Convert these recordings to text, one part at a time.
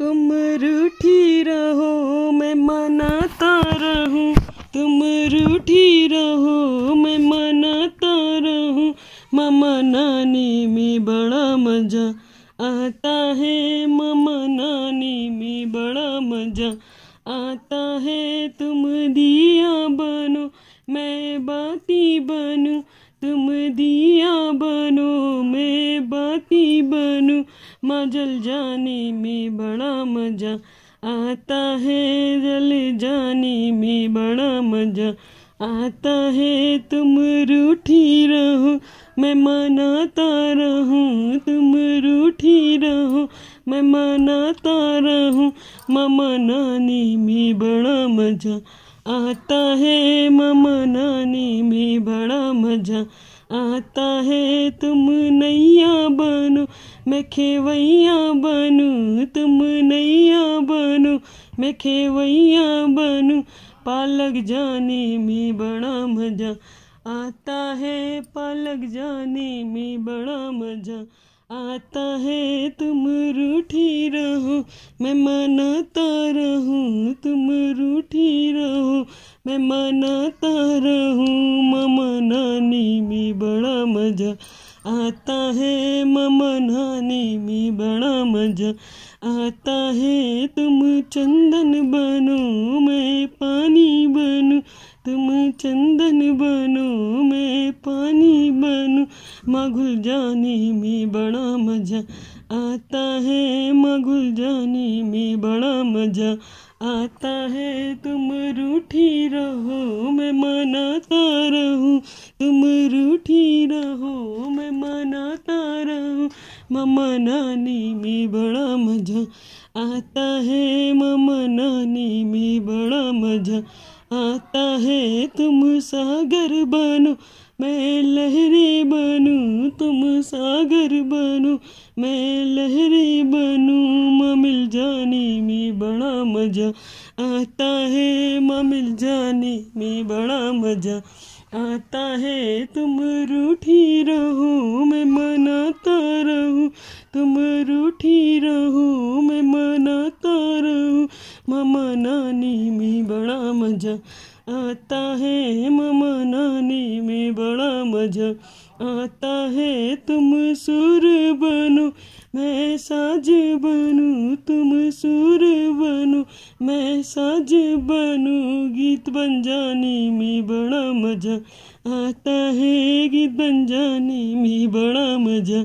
तुम रूठी रहो मैं मनाता रहूं तुम रूठी रहो मैं मनाता रहूं मनाने में बड़ा मज़ा आता है मनाने में बड़ा मज़ा आता है तुम दिया बनो मैं बाती बनूं तुम दिया बनो मैं बाती बनूं मजल जाने में बड़ा मजा आता है जल जाने में बड़ा मजा आता है तुम रूठी रहो मैं मनाता रहूँ तुम रूठी रहो मैं मनाता रहूँ नानी में बड़ा मजा आता है नानी में बड़ा मजा आता है तुम नैया बनो मैं खेवैया बनू तुम नैया बनू मैं खेवैया बनू पालक जाने में बड़ा मज़ा आता है पालक जाने में बड़ा मज़ा आता है तुम रूठी रहो मैं मनाता रहूँ तुम रूठी रहो मैं मनाता रहूँ ममनाने में बड़ा मज़ा आता है मम में बड़ा मजा आता है तुम चंदन बनो मैं पानी बनू तुम चंदन बनो मैं पानी बनू मगुल जाने में बड़ा मजा आता है मगुल जाने में बड़ा मजा आता है तुम रूठी रहो मैं मनाता रहूं तुम रूठी रहो मैं मनाता रहूं ममा नानी में बड़ा मज़ा आता है ममा नानी में बड़ा मज़ा आता है तुम सागर बनो मैं लहरी बनूँ तुम सागर बनो मैं लहरी बनूँ ममिल जाने में बड़ा मज़ा आता है मिल जाने में बड़ा मज़ा आता है तुम रूठी रहो मैं मनाता रहो तुम रूठी रहो मैं मनाता रहूँ मामा नानी में बड़ा मज़ा आता है मामा नानी में बड़ा मज़ा आता है तुम सुर बनो मैं साज बनो तुम सुर मैं साज बनू गीत बन जाने में बड़ा मज़ा आता है गीत बन जाने में बड़ा मज़ा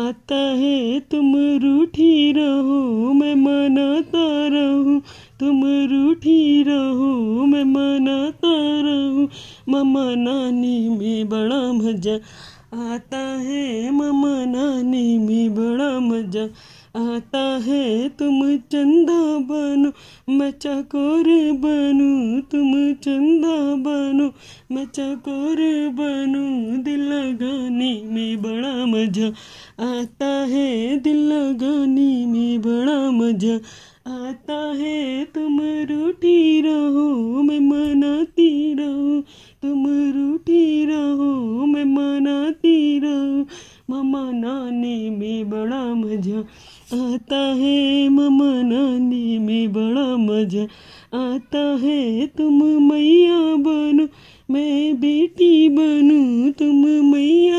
आता है तुम रूठी रहो मैं मनाता रहूँ तुम रूठी रहो मैं मनाता रहूँ ममा नानी में बड़ा मज़ा आता है मनाने में बड़ा मजा आता है तुम चंदा बनो मैं चकोर बनो तुम चंदा बनो मैं चकोर बनो दिल लगाने में बड़ा मजा आता है दिल लगाने में बड़ा मजा आता है तुम रोटी गाती रहूँ मामा नानी में बड़ा मज़ा आता है मामा नानी में बड़ा मज़ा आता है तुम मैया बनो मैं बेटी बनूँ तुम मैया